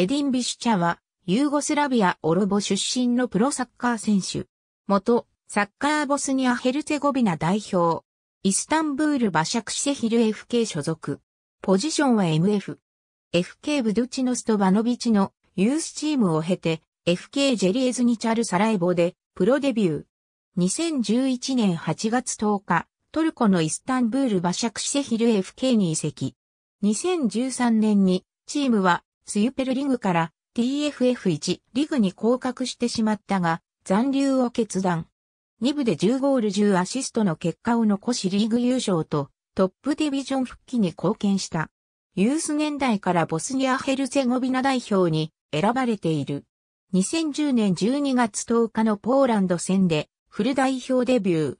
エディン・ビシュチャは、ユーゴスラビア・オロボ出身のプロサッカー選手。元、サッカーボスニア・ヘルツェゴビナ代表。イスタンブール・バシャクシェヒル FK 所属。ポジションは MF。FK ブドゥチノストバノビチのユースチームを経て、FK ジェリエズニチャル・サラエボでプロデビュー。2011年8月10日、トルコのイスタンブール・バシャクシェヒル FK に移籍。2013年にチームはスユペルリグから TFF1 リグに降格してしまったが、残留を決断。2部で10ゴール10アシストの結果を残しリーグ優勝とトップディビジョン復帰に貢献した。ユース年代からボスニア・ヘルツェゴビナ代表に選ばれている。2010年12月10日のポーランド戦でフル代表デビュー。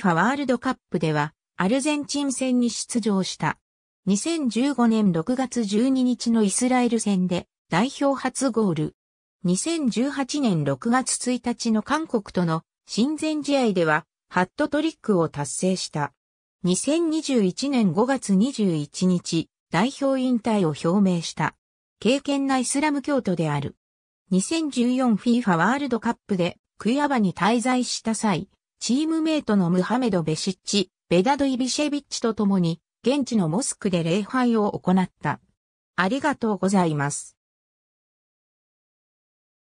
2014FIFA ワールドカップではアルゼンチン戦に出場した。2015年6月12日のイスラエル戦で代表初ゴール。2018年6月1日の韓国との親善試合ではハットトリックを達成した。2021年5月21日、代表引退を表明した。敬虔なイスラム教徒である。2014FIFA ワールドカップでクイアバに滞在した際、チームメイトのムハメド・ベシッチ、ベダド・イビシェビッチと共に現地のモスクで礼拝を行った。ありがとうございます。